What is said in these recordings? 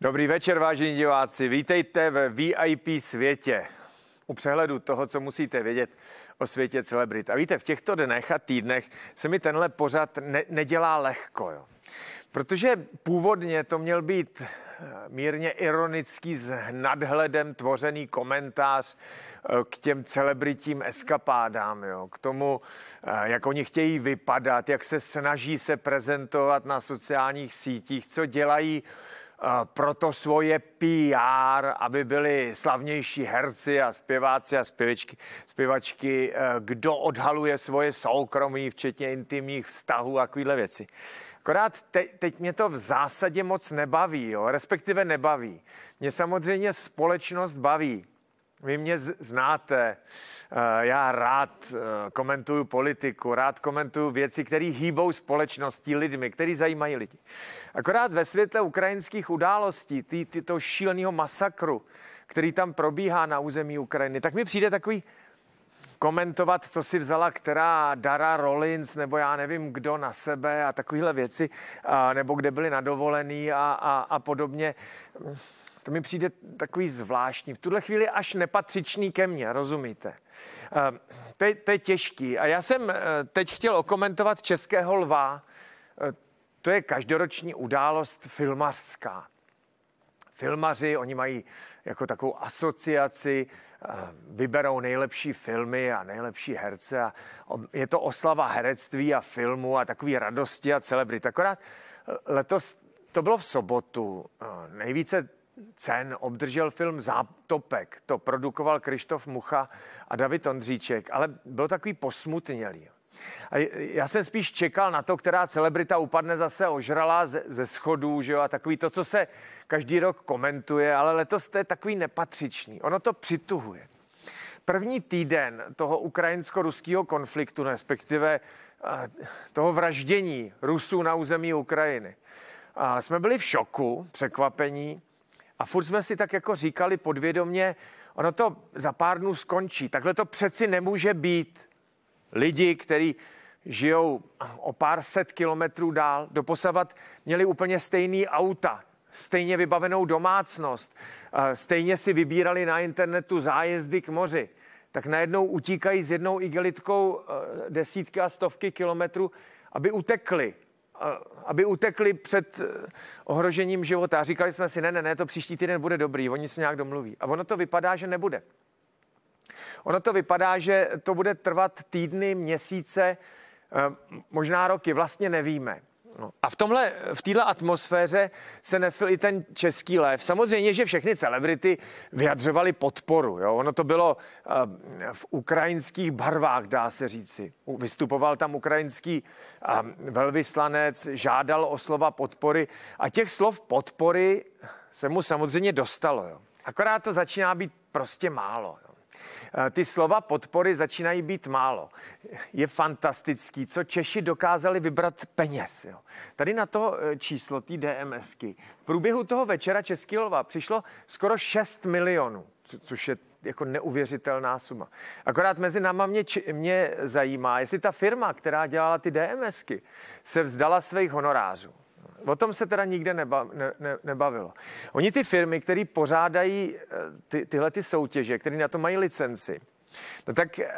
Dobrý večer, vážení diváci. Vítejte ve VIP světě. U přehledu toho, co musíte vědět o světě celebrit. A víte, v těchto dnech a týdnech se mi tenhle pořad ne- nedělá lehko. Jo. Protože původně to měl být eh, mírně ironický s nadhledem tvořený komentář eh, k těm celebritím eskapádám, jo, k tomu, eh, jak oni chtějí vypadat, jak se snaží se prezentovat na sociálních sítích, co dělají proto svoje PR, aby byli slavnější herci a zpěváci a zpěvičky, zpěvačky, eh, kdo odhaluje svoje soukromí, včetně intimních vztahů a takovéhle věci. Akorát te, teď mě to v zásadě moc nebaví, jo? respektive nebaví. Mě samozřejmě společnost baví. Vy mě znáte, eh, já rád eh, komentuju politiku, rád komentuju věci, které hýbou společností, lidmi, které zajímají lidi. Akorát ve světle ukrajinských událostí, ty tý, šíleného masakru, který tam probíhá na území Ukrajiny, tak mi přijde takový komentovat, co si vzala která Dara Rollins nebo já nevím kdo na sebe a takovéhle věci, a, nebo kde byli nadovolený a, a, a podobně. To mi přijde takový zvláštní. V tuhle chvíli až nepatřičný ke mně, rozumíte? Ehm, to je, to je těžký. A já jsem eh, teď chtěl okomentovat Českého lva. Eh, to je každoroční událost filmařská. Filmaři, oni mají jako takovou asociaci, eh, vyberou nejlepší filmy a nejlepší herce. A je to oslava herectví a filmu a takový radosti a celebrit. Akorát letos to bylo v sobotu. Nejvíce cen obdržel film Zátopek. To produkoval Krištof Mucha a David Ondříček, ale byl takový posmutnělý. A já jsem spíš čekal na to, která celebrita upadne zase ožralá ze, ze schodů, že jo, a takový to, co se každý rok komentuje, ale letos to je takový nepatřičný. Ono to přituhuje. První týden toho ukrajinsko-ruského konfliktu, respektive eh, toho vraždění Rusů na území Ukrajiny, a jsme byli v šoku, překvapení, a furt jsme si tak jako říkali podvědomně, ono to za pár dnů skončí. Takhle to přeci nemůže být. Lidi, kteří žijou o pár set kilometrů dál, doposavat měli úplně stejný auta, stejně vybavenou domácnost, stejně si vybírali na internetu zájezdy k moři, tak najednou utíkají s jednou igelitkou desítky a stovky kilometrů, aby utekli aby utekli před eh, ohrožením života. A říkali jsme si, ne, ne, ne, to příští týden bude dobrý, oni se nějak domluví. A ono to vypadá, že nebude. Ono to vypadá, že to bude trvat týdny, měsíce, eh, možná roky, vlastně nevíme. No. A v tomhle, v téhle atmosféře se nesl i ten český lev. Samozřejmě, že všechny celebrity vyjadřovaly podporu. Jo? Ono to bylo eh, v ukrajinských barvách, dá se říci. Vystupoval tam ukrajinský eh, velvyslanec, žádal o slova podpory a těch slov podpory se mu samozřejmě dostalo. Jo? Akorát to začíná být prostě málo. Jo? Eh, ty slova podpory začínají být málo. Je fantastický, co Češi dokázali vybrat peněz. Jo. Tady na to eh, číslo té DMSky. V průběhu toho večera Český lva přišlo skoro 6 milionů, což je jako neuvěřitelná suma. Akorát mezi náma mě, mě zajímá, jestli ta firma, která dělala ty DMSky, se vzdala svých honorářů. O tom se teda nikde neba, ne, ne, nebavilo. Oni ty firmy, které pořádají eh, ty, tyhle ty soutěže, které na to mají licenci, No tak eh,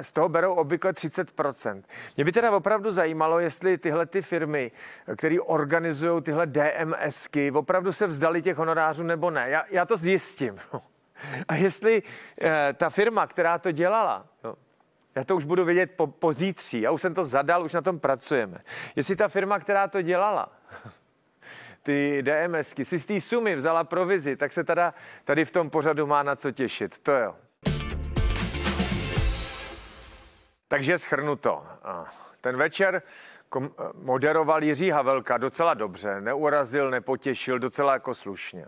z toho berou obvykle 30%. Mě by teda opravdu zajímalo, jestli tyhle ty firmy, které organizují tyhle DMSky, opravdu se vzdali těch honorářů nebo ne. Já, já to zjistím. A jestli eh, ta firma, která to dělala, já to už budu vědět po, pozítří, já už jsem to zadal, už na tom pracujeme. Jestli ta firma, která to dělala, ty DMSky, si z té sumy vzala provizi, tak se teda tady v tom pořadu má na co těšit. To jo. Takže schrnuto. Ten večer moderoval Jiří Havelka docela dobře, neurazil, nepotěšil, docela jako slušně.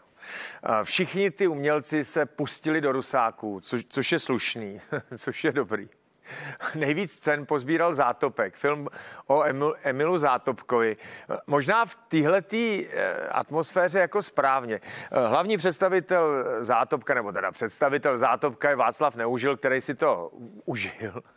Všichni ty umělci se pustili do rusáků, což, což je slušný, což je dobrý. Nejvíc cen pozbíral Zátopek, film o Emilu Zátopkovi. Možná v téhletý eh, atmosféře jako správně. Eh, hlavní představitel Zátopka, nebo teda představitel Zátopka je Václav Neužil, který si to užil.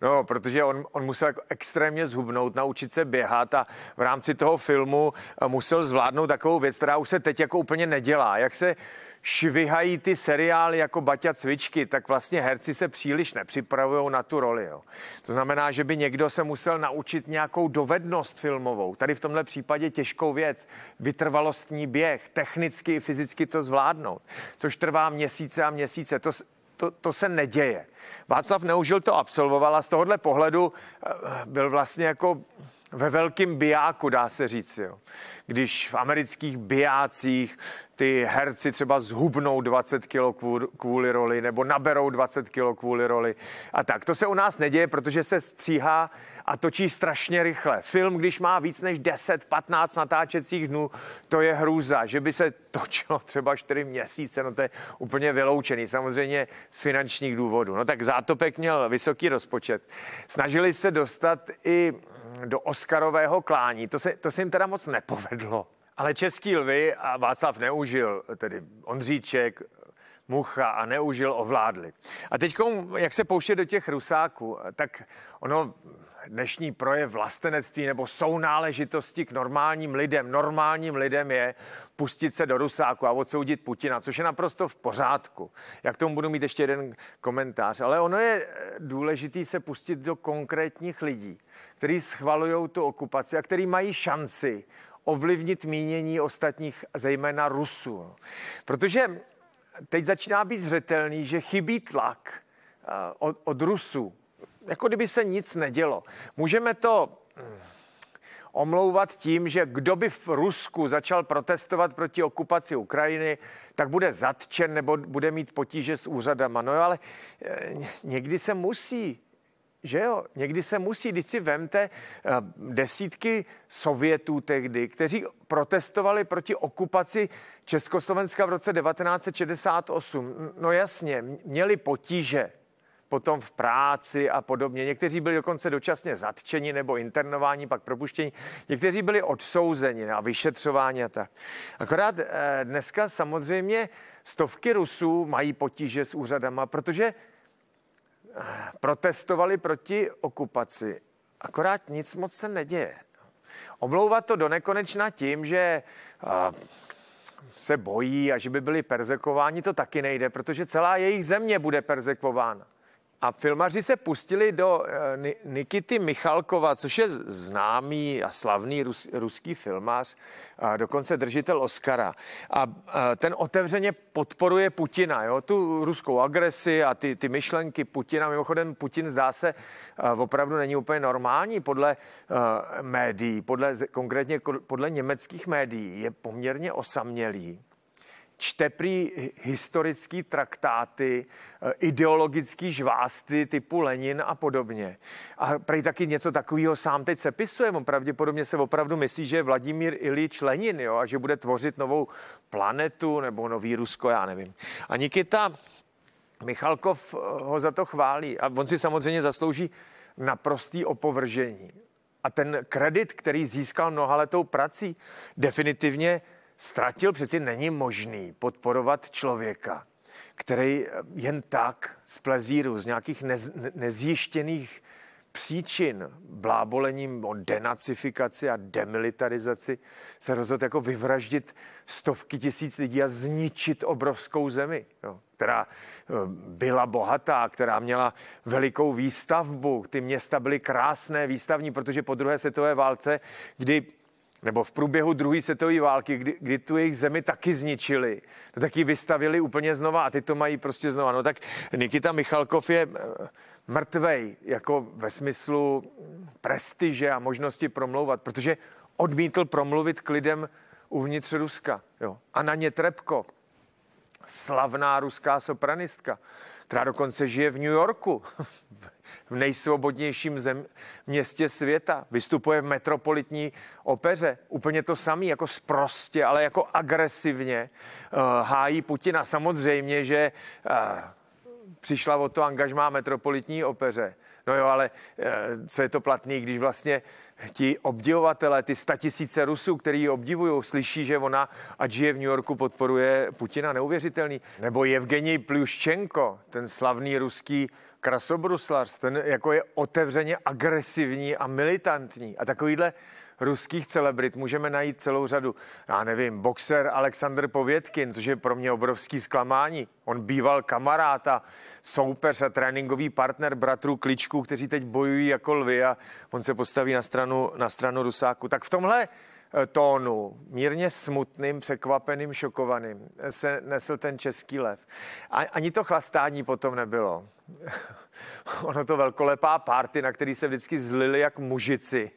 No, protože on, on musel jako extrémně zhubnout, naučit se běhat a v rámci toho filmu eh, musel zvládnout takovou věc, která už se teď jako úplně nedělá. Jak se švihají ty seriály jako Baťa cvičky, tak vlastně herci se příliš nepřipravují na tu roli. Jo. To znamená, že by někdo se musel naučit nějakou dovednost filmovou. Tady v tomhle případě těžkou věc, vytrvalostní běh, technicky i fyzicky to zvládnout, což trvá měsíce a měsíce. To, to, to se neděje. Václav Neužil to absolvoval a z tohohle pohledu eh, byl vlastně jako ve velkém biáku dá se říct. Jo. Když v amerických biácích ty herci třeba zhubnou 20 kilo kvůli roli nebo naberou 20 kilo kvůli roli a tak. To se u nás neděje, protože se stříhá a točí strašně rychle. Film, když má víc než 10-15 natáčecích dnů, to je hrůza. Že by se točilo třeba 4 měsíce, no to je úplně vyloučený, samozřejmě z finančních důvodů. No tak Zátopek měl vysoký rozpočet. Snažili se dostat i do Oscarového klání. To se, to se jim teda moc nepovedlo. Ale Český lvy a Václav Neužil, tedy Ondříček, Mucha a Neužil ovládli. A teď, jak se pouštět do těch Rusáků, tak ono dnešní projev vlastenectví nebo sounáležitosti k normálním lidem. Normálním lidem je pustit se do Rusáku a odsoudit Putina, což je naprosto v pořádku. Jak tomu budu mít ještě jeden komentář. Ale ono je eh, důležité se pustit do konkrétních lidí, kteří schvalují tu okupaci a kteří mají šanci ovlivnit mínění ostatních, zejména Rusů. Protože teď začíná být zřetelný, že chybí tlak eh, od, od Rusů jako kdyby se nic nedělo. Můžeme to mm, omlouvat tím, že kdo by v Rusku začal protestovat proti okupaci Ukrajiny, tak bude zatčen nebo bude mít potíže s úřadama. No jo, ale eh, někdy se musí že jo, někdy se musí, když si vemte eh, desítky Sovětů tehdy, kteří protestovali proti okupaci Československa v roce 1968. No jasně, měli potíže, potom v práci a podobně. Někteří byli dokonce dočasně zatčeni nebo internováni, pak propuštěni. Někteří byli odsouzeni a vyšetřování. a tak. Akorát eh, dneska samozřejmě stovky Rusů mají potíže s úřadama, protože eh, protestovali proti okupaci. Akorát nic moc se neděje. Omlouvat to do nekonečna tím, že eh, se bojí a že by byli perzekováni, to taky nejde, protože celá jejich země bude perzekována. A filmaři se pustili do eh, Nikity Michalkova, což je známý a slavný rus, ruský filmař, a dokonce držitel Oscara. A eh, ten otevřeně podporuje Putina, jo? tu ruskou agresi a ty, ty myšlenky Putina. Mimochodem Putin zdá se eh, opravdu není úplně normální podle médií, podle, konkrétně podle německých médií. Je poměrně osamělý čte prý historický traktáty, e, ideologický žvásty typu Lenin a podobně. A prý taky něco takového sám teď sepisuje. On pravděpodobně se opravdu myslí, že je Vladimír Ilič Lenin jo, a že bude tvořit novou planetu nebo nový Rusko, já nevím. A Nikita Michalkov e, ho za to chválí a on si samozřejmě zaslouží naprostý opovržení. A ten kredit, který získal mnohaletou prací, definitivně ztratil, přeci není možný podporovat člověka, který jen tak z plezíru, z nějakých nez, nezjištěných příčin blábolením o denacifikaci a demilitarizaci se rozhodl jako vyvraždit stovky tisíc lidí a zničit obrovskou zemi, jo, která eh, byla bohatá, která měla velikou výstavbu. Ty města byly krásné, výstavní, protože po druhé světové válce, kdy nebo v průběhu druhé světové války, kdy, kdy tu jejich zemi taky zničili, taky tak ji vystavili úplně znova a ty to mají prostě znova. No tak Nikita Michalkov je eh, mrtvej, jako ve smyslu prestiže a možnosti promlouvat, protože odmítl promluvit k lidem uvnitř Ruska. Jo. A na ně Trepko, slavná ruská sopranistka, která dokonce žije v New Yorku, v nejsvobodnějším zem, městě světa. Vystupuje v metropolitní opeře. Úplně to samý, jako sprostě, ale jako agresivně uh, hájí Putina. Samozřejmě, že uh, přišla o to angažmá metropolitní opeře. No jo, ale eh, co je to platný, když vlastně ti obdivovatele, ty statisíce Rusů, který ji obdivují, slyší, že ona, ať žije v New Yorku, podporuje Putina, neuvěřitelný. Nebo Evgenij Pluščenko, ten slavný ruský krasobruslař, ten jako je otevřeně agresivní a militantní. A takovýhle ruských celebrit. Můžeme najít celou řadu, já nevím, boxer Aleksandr Povětkin, což je pro mě obrovský zklamání. On býval kamarád a soupeř a tréninkový partner bratrů Kličků, kteří teď bojují jako lvy a on se postaví na stranu, na stranu Rusáku. Tak v tomhle eh, tónu, mírně smutným, překvapeným, šokovaným, eh, se nesl ten český lev. A, ani to chlastání potom nebylo. ono to velkolepá párty, na který se vždycky zlili jak mužici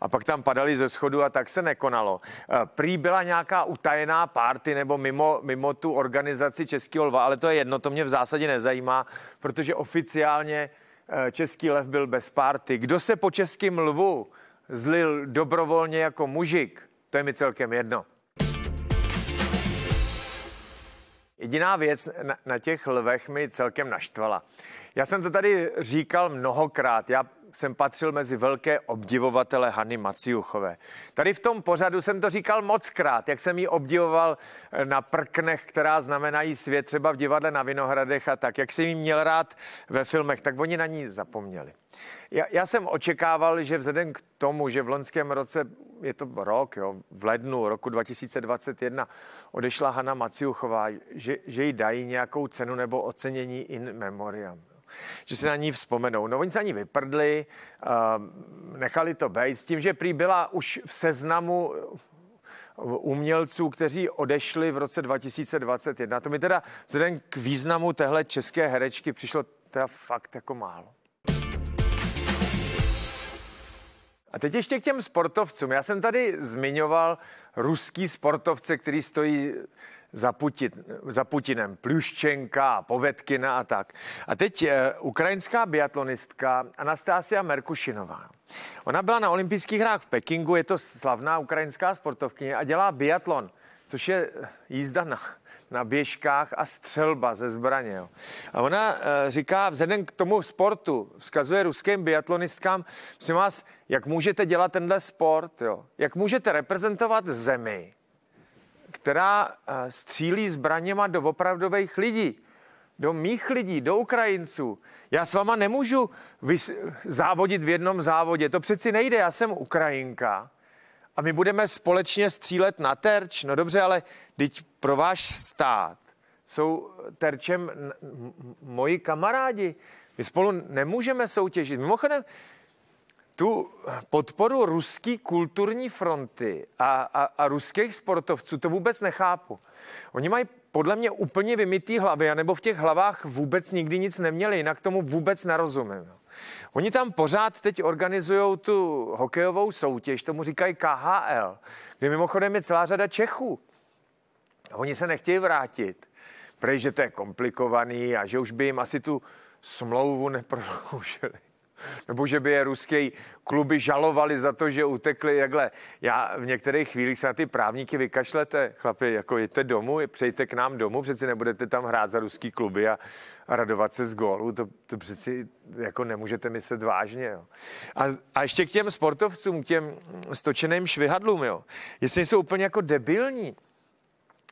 a pak tam padali ze schodu a tak se nekonalo. Eh, prý byla nějaká utajená párty nebo mimo, mimo tu organizaci Českého lva, ale to je jedno, to mě v zásadě nezajímá, protože oficiálně eh, Český lev byl bez párty. Kdo se po Českém lvu zlil dobrovolně jako mužik, to je mi celkem jedno. Jediná věc na, na těch lvech mi celkem naštvala. Já jsem to tady říkal mnohokrát. Já jsem patřil mezi velké obdivovatele Hany Maciuchové. Tady v tom pořadu jsem to říkal moc krát, jak jsem ji obdivoval eh, na prknech, která znamenají svět třeba v divadle na Vinohradech a tak, jak jsem ji měl rád ve filmech, tak oni na ní zapomněli. Já, já jsem očekával, že vzhledem k tomu, že v loňském roce, je to rok, jo, v lednu roku 2021, odešla Hanna Maciuchová, že, že jí dají nějakou cenu nebo ocenění in memoriam že si na ní vzpomenou. No oni se na ní vyprdli, ehm, nechali to být s tím, že prý byla už v seznamu eh, umělců, kteří odešli v roce 2021. To mi teda vzhledem k významu téhle české herečky přišlo teda fakt jako málo. A teď ještě k těm sportovcům. Já jsem tady zmiňoval ruský sportovce, který stojí za, Putin, za Putinem, Pluščenka, Povetkina a tak. A teď eh, ukrajinská biatlonistka Anastasia Merkušinová. Ona byla na olympijských hrách v Pekingu, je to slavná ukrajinská sportovkyně a dělá biatlon, což je eh, jízda na, na běžkách a střelba ze zbraně. Jo. A ona e, říká, vzhledem k tomu sportu, vzkazuje ruským biatlonistkám, prosím vás, jak můžete dělat tenhle sport, jo? jak můžete reprezentovat zemi, která eh, střílí zbraněma do opravdových lidí, do mých lidí, do Ukrajinců. Já s váma nemůžu vys- závodit v jednom závodě, to přeci nejde, já jsem Ukrajinka a my budeme společně střílet na terč. No dobře, ale teď pro váš stát jsou terčem moji kamarádi. My spolu nemůžeme soutěžit. Mimochodem, tu podporu ruské kulturní fronty a, a, a ruských sportovců, to vůbec nechápu. Oni mají podle mě úplně vymytý hlavy, anebo v těch hlavách vůbec nikdy nic neměli, jinak tomu vůbec nerozumím. Oni tam pořád teď organizují tu hokejovou soutěž, tomu říkají KHL, kde mimochodem je celá řada Čechů. Oni se nechtějí vrátit, protože to je komplikovaný a že už by jim asi tu smlouvu neprodloužili nebo že by je ruské kluby žalovali za to, že utekli Jakhle, Já v některých chvílích se na ty právníky vykašlete, chlapi, jako jděte domů, přejte k nám domů, přeci nebudete tam hrát za ruský kluby a, a radovat se z gólu, to, to přeci jako nemůžete myslet vážně. Jo. A, a ještě k těm sportovcům, k těm stočeným švihadlům, jo. jestli jsou úplně jako debilní,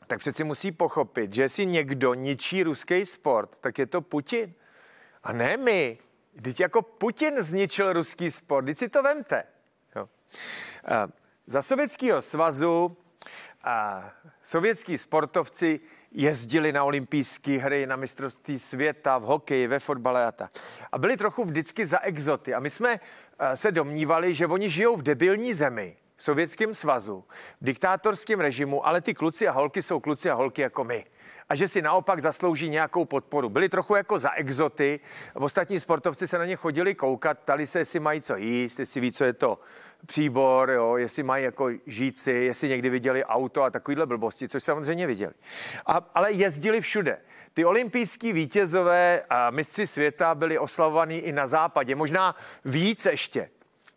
tak přeci musí pochopit, že si někdo ničí ruský sport, tak je to Putin. A ne my. Teď jako Putin zničil ruský sport, teď si to vemte. Jo. Za Sovětského svazu a sovětský sportovci jezdili na olympijské hry, na mistrovství světa, v hokeji, ve fotbale a tak. A byli trochu vždycky za exoty. A my jsme eh, se domnívali, že oni žijou v debilní zemi, v Sovětském svazu, v diktátorském režimu, ale ty kluci a holky jsou kluci a holky jako my. A že si naopak zaslouží nějakou podporu. Byli trochu jako za exoty, ostatní sportovci se na ně chodili koukat, ptali se, jestli mají co jíst, jestli ví, co je to příbor, jo, jestli mají jako žíci, jestli někdy viděli auto a takovýhle blbosti, což samozřejmě viděli. A, ale jezdili všude. Ty olympijský vítězové a mistři světa byli oslavovaní i na západě, možná víc ještě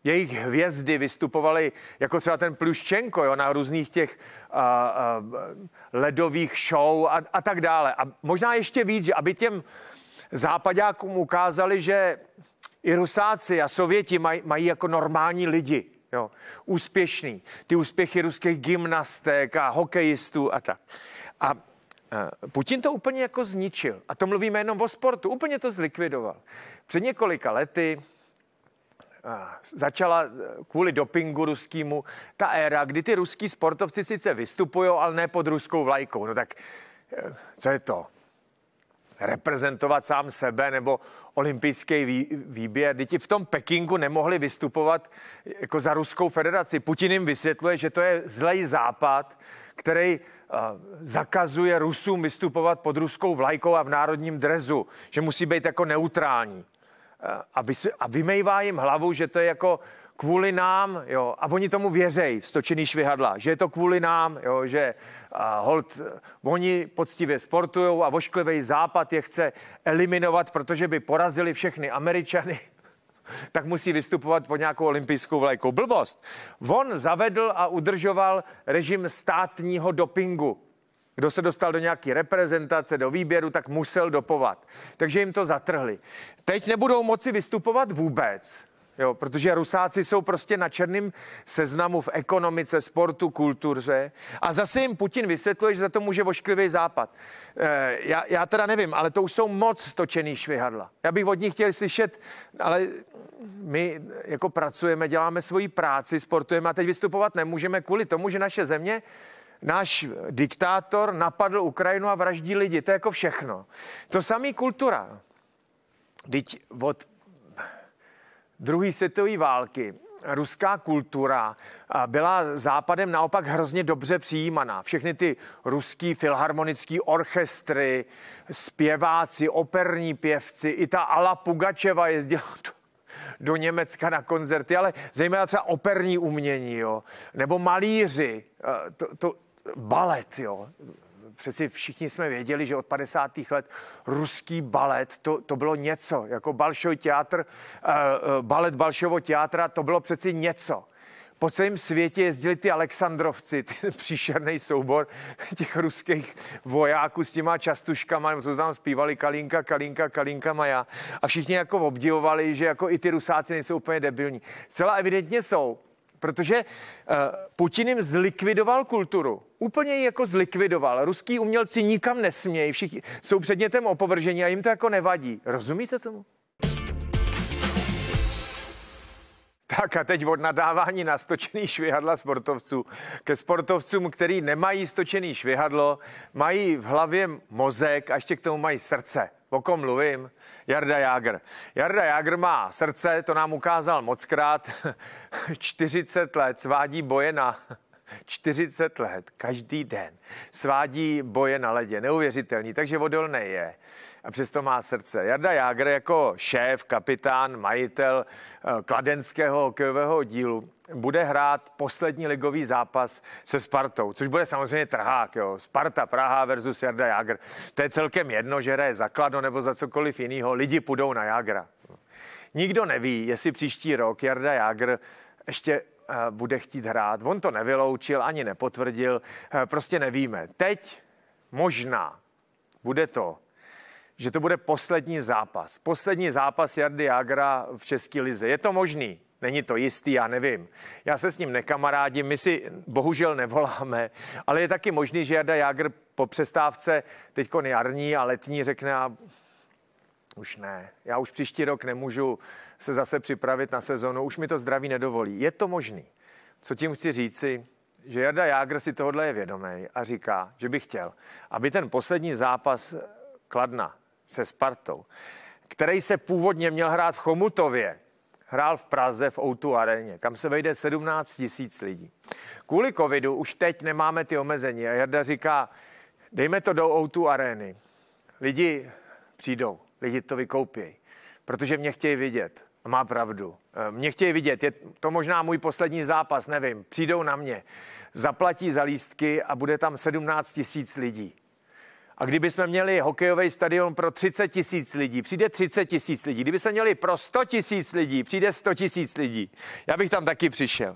jejich hvězdy vystupovaly, jako třeba ten Pluščenko jo, na různých těch uh, uh, ledových show a, a tak dále. A možná ještě víc, že aby těm západákům ukázali, že i Rusáci a Sověti maj, mají jako normální lidi. Jo, úspěšný. Ty úspěchy ruských gymnastek a hokejistů a tak. A Putin to úplně jako zničil. A to mluvíme jenom o sportu. Úplně to zlikvidoval. Před několika lety Eh, začala eh, kvůli dopingu ruskému ta éra, kdy ty ruský sportovci sice vystupují, ale ne pod ruskou vlajkou. No tak eh, co je to? reprezentovat sám sebe nebo olympijský výběr. Děti v tom Pekingu nemohli vystupovat jako za Ruskou federaci. Putin jim vysvětluje, že to je zlej západ, který zakazuje Rusům vystupovat pod ruskou vlajkou a v národním drezu, že musí být jako neutrální. Eh, a, vys, a vymejvá jim hlavu, že to je jako kvůli nám, jo, a oni tomu věřej, stočený švihadla, že je to kvůli nám, jo, že a eh, hold, eh, oni poctivě sportují a vošklivý západ je chce eliminovat, protože by porazili všechny Američany, tak musí vystupovat pod nějakou olympijskou vlajkou. Blbost. On zavedl a udržoval režim státního dopingu. Kdo se dostal do nějaké reprezentace, do výběru, tak musel dopovat. Takže jim to zatrhli. Teď nebudou moci vystupovat vůbec, jo, protože Rusáci jsou prostě na černém seznamu v ekonomice, sportu, kultuře. A zase jim Putin vysvětluje, že za to může vošklivý západ. E, já, já teda nevím, ale to už jsou moc točený švihadla. Já bych od nich chtěl slyšet, ale my jako pracujeme, děláme svoji práci, sportujeme a teď vystupovat nemůžeme kvůli tomu, že naše země náš diktátor napadl Ukrajinu a vraždí lidi. To je jako všechno. To samý kultura. Teď od druhé světové války ruská kultura byla západem naopak hrozně dobře přijímaná. Všechny ty ruský filharmonický orchestry, zpěváci, operní pěvci, i ta Ala Pugačeva jezdila do, do Německa na koncerty, ale zejména třeba operní umění, jo, nebo malíři. Eh, to, to, balet, jo. Přeci všichni jsme věděli, že od 50. let ruský balet, to, to bylo něco, jako Balšový teatr, eh, eh, balet Balšovo teatra, to bylo přeci něco po celém světě jezdili ty Alexandrovci, ten příšerný soubor těch ruských vojáků s těma častuškama, nebo co tam zpívali, Kalinka, Kalinka, Kalinka Maja. A všichni jako obdivovali, že jako i ty rusáci nejsou úplně debilní. Celá evidentně jsou, protože eh, Putin jim zlikvidoval kulturu. Úplně ji jako zlikvidoval. Ruský umělci nikam nesmějí, všichni jsou předmětem opovržení a jim to jako nevadí. Rozumíte tomu? Tak a teď od nadávání na stočený švihadla sportovců ke sportovcům, který nemají stočený švihadlo, mají v hlavě mozek a ještě k tomu mají srdce. O kom mluvím? Jarda Jágr. Jarda Jágr má srdce, to nám ukázal mockrát. 40 let svádí boje na 40 let, každý den, svádí boje na ledě, neuvěřitelný, takže odolný je. A přesto má srdce. Jarda Jágr jako šéf, kapitán, majitel eh, kladenského hokejového dílu bude hrát poslední ligový zápas se Spartou, což bude samozřejmě trhák. Jo. Sparta Praha versus Jarda Jágr. To je celkem jedno, že hraje za kladno nebo za cokoliv jiného. Lidi půjdou na Jágra. Nikdo neví, jestli příští rok Jarda Jágr ještě Eh, bude chtít hrát. On to nevyloučil, ani nepotvrdil, eh, prostě nevíme. Teď možná bude to, že to bude poslední zápas. Poslední zápas Jardy Jagra v České lize. Je to možný, není to jistý, já nevím. Já se s ním nekamarádím, my si bohužel nevoláme, ale je taky možný, že Jarda Jagr po přestávce teď jarní a letní řekne a už ne, já už příští rok nemůžu se zase připravit na sezonu. Už mi to zdraví nedovolí. Je to možný. Co tím chci říci, že Jarda Jágr si tohle je vědomý a říká, že by chtěl, aby ten poslední zápas Kladna se Spartou, který se původně měl hrát v Chomutově, hrál v Praze v Outu aréně, kam se vejde 17 tisíc lidí. Kvůli covidu už teď nemáme ty omezení a Jarda říká, dejme to do Outu arény. Lidi přijdou, lidi to vykoupějí, protože mě chtějí vidět má pravdu. Eh, mě chtějí vidět, je to možná můj poslední zápas, nevím. Přijdou na mě, zaplatí za lístky a bude tam 17 tisíc lidí. A kdyby jsme měli hokejový stadion pro 30 tisíc lidí, přijde 30 tisíc lidí. Kdyby se měli pro 100 tisíc lidí, přijde 100 tisíc lidí. Já bych tam taky přišel.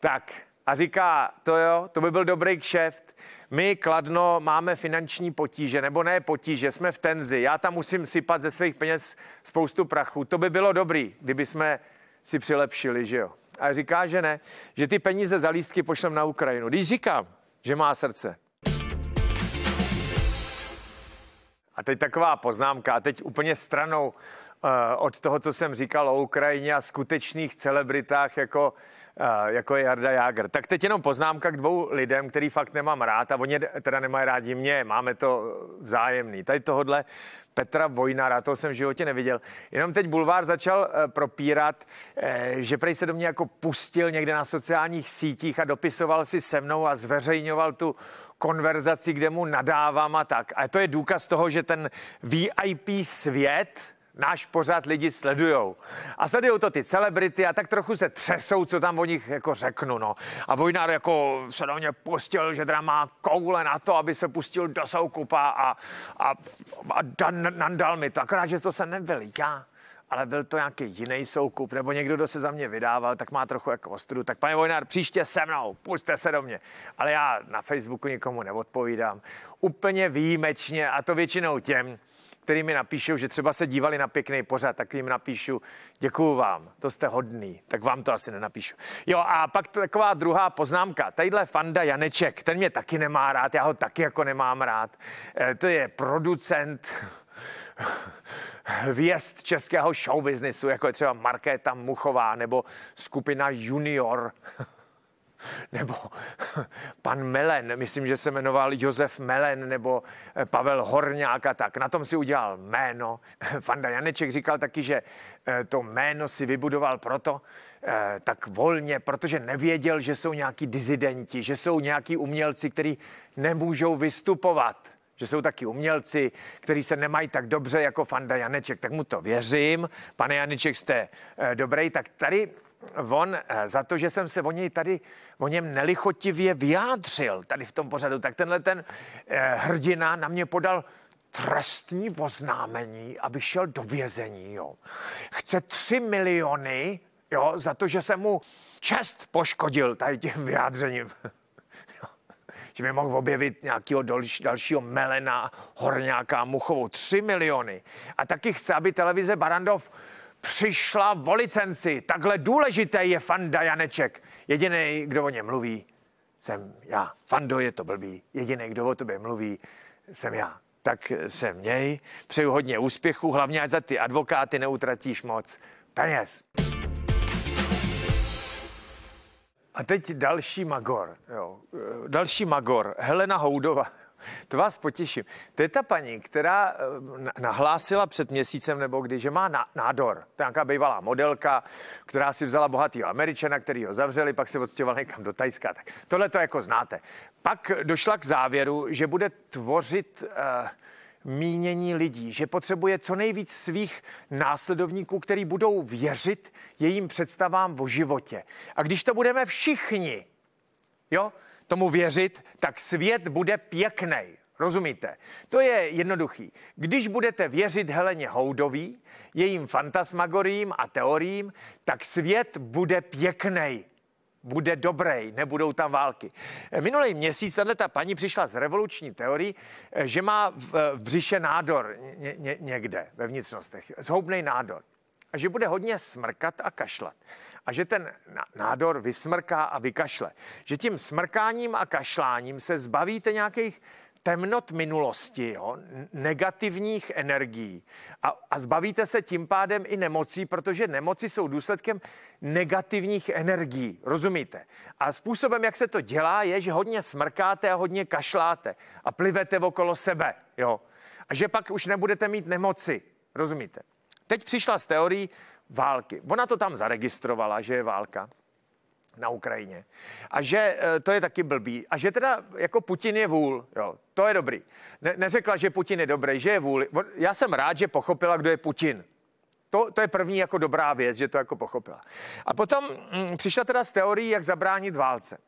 Tak, a říká, to jo, to by byl dobrý kšeft. My, Kladno, máme finanční potíže, nebo ne potíže, jsme v tenzi. Já tam musím sypat ze svých peněz spoustu prachu. To by bylo dobrý, kdyby jsme si přilepšili, že jo. A říká, že ne, že ty peníze za lístky pošlem na Ukrajinu. Když říkám, že má srdce. A teď taková poznámka, a teď úplně stranou uh, od toho, co jsem říkal o Ukrajině a skutečných celebritách jako Eh, jako je Jarda Jágr. Tak teď jenom poznámka k dvou lidem, který fakt nemám rád a oni teda nemají rádi mě, máme to eh, vzájemný. Tady tohodle Petra Vojnara, toho jsem v životě neviděl. Jenom teď Bulvár začal eh, propírat, že prej se do mě jako pustil někde na sociálních sítích a dopisoval si se mnou a zveřejňoval tu konverzaci, kde mu nadávám a tak. A to je důkaz toho, že ten VIP svět, náš pořád lidi sledujou. A sledujou to ty celebrity a tak trochu se třesou, co tam o nich jako řeknu. No. A Vojnár jako se do mě pustil, že teda má koule na to, aby se pustil do soukupa a, a, a dan, nandal mi to. Akorát, že to se nebyl já ale byl to nějaký jiný soukup, nebo někdo, kdo se za mě vydával, tak má trochu jako ostudu. Tak pane Vojnár, příště se mnou, pusťte se do mě. Ale já na Facebooku nikomu neodpovídám. Úplně výjimečně a to většinou těm, který mi napíšou, že třeba se dívali na pěkný pořad, tak jim napíšu, děkuju vám, to jste hodný, tak vám to asi nenapíšu. Jo a pak taková druhá poznámka, tadyhle Fanda Janeček, ten mě taky nemá rád, já ho taky jako nemám rád, e, to je producent, hvězd českého showbiznisu, jako je třeba Markéta Muchová nebo skupina Junior. nebo pan Melen, myslím, že se jmenoval Josef Melen nebo eh, Pavel Horňák a tak. Na tom si udělal jméno. Fanda Janeček říkal taky, že eh, to jméno si vybudoval proto, eh, tak volně, protože nevěděl, že jsou nějaký dizidenti, že jsou nějaký umělci, kteří nemůžou vystupovat že jsou taky umělci, kteří se nemají tak dobře jako Fanda Janeček, tak mu to věřím. Pane Janeček, jste dobrý, tak tady on eh, za to, že jsem se o něj tady, o něm nelichotivě vyjádřil tady v tom pořadu, tak tenhle ten eh, hrdina na mě podal trestní oznámení, aby šel do vězení. Jo. Chce tři miliony jo, za to, že jsem mu čest poškodil tady tím vyjádřením. že by mohl objevit nějakého dalšího Melena, Horňáka, Muchovou. tři miliony. A taky chce, aby televize Barandov přišla o licenci. Takhle důležité je Fanda Janeček. Jediný, kdo o něm mluví, jsem já. Fando je to blbý. Jediný, kdo o tobě mluví, jsem já. Tak se měj. Přeju hodně úspěchu, hlavně ať za ty advokáty neutratíš moc peněz. A teď další magor. Jo. Další magor. Helena Houdova. To vás potěším. To je ta paní, která eh, nahlásila před měsícem nebo kdy, že má nádor. To je nějaká bývalá modelka, která si vzala bohatýho američana, který ho zavřeli, pak se odstěhoval někam do Tajska. Tak tohle to jako znáte. Pak došla k závěru, že bude tvořit uh, mínění lidí, že potřebuje co nejvíc svých následovníků, který budou věřit jejím představám o životě. A když to budeme všichni, jo, tomu věřit, tak svět bude pěkný. Rozumíte? To je jednoduchý. Když budete věřit Heleně Houdový, jejím fantasmagoriím a teoriím, tak svět bude pěkný bude dobrý, nebudou tam války. Minulý měsíc tato ta paní přišla s revoluční teorií, že má v, břiše nádor ně, ně, někde ve vnitřnostech, zhoubný nádor. A že bude hodně smrkat a kašlat a že ten nádor vysmrká a vykašle. Že tím smrkáním a kašláním se zbavíte nějakých temnot minulosti, jo, negativních energií a, a zbavíte se tím pádem i nemocí, protože nemoci jsou důsledkem negativních energií, rozumíte? A způsobem, jak se to dělá, je, že hodně smrkáte a hodně kašláte a plivete okolo sebe, jo. A že pak už nebudete mít nemoci, rozumíte? Teď přišla z teorií, války. Ona to tam zaregistrovala, že je válka na Ukrajině. A že eh, to je taky blbý. A že teda jako Putin je vůl, jo, to je dobrý. Ne, neřekla, že Putin je dobrý, že je vůl. Já jsem rád, že pochopila, kdo je Putin. To, to je první jako dobrá věc, že to jako pochopila. A potom mm, přišla teda z teorií, jak zabránit válce.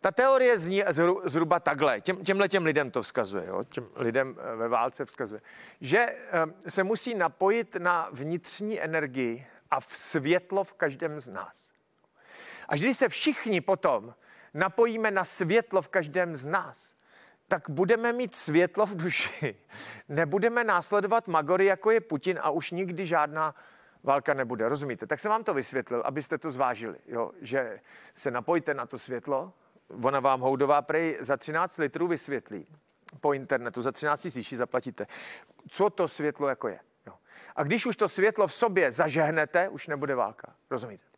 Ta teorie zní zhru, zhruba takhle, těm, těmhle těm lidem to vzkazuje, jo? těm lidem eh, ve válce vzkazuje, že eh, se musí napojit na vnitřní energii a v světlo v každém z nás. Až když se všichni potom napojíme na světlo v každém z nás, tak budeme mít světlo v duši. Nebudeme následovat magory, jako je Putin a už nikdy žádná válka nebude. Rozumíte? Tak jsem vám to vysvětlil, abyste to zvážili, jo? že se napojte na to světlo. Ona vám houdová prej za 13 litrů vysvětlí po internetu, za 13 tisíc zaplatíte. Co to světlo jako je? A když už to světlo v sobě zažehnete, už nebude válka. Rozumíte?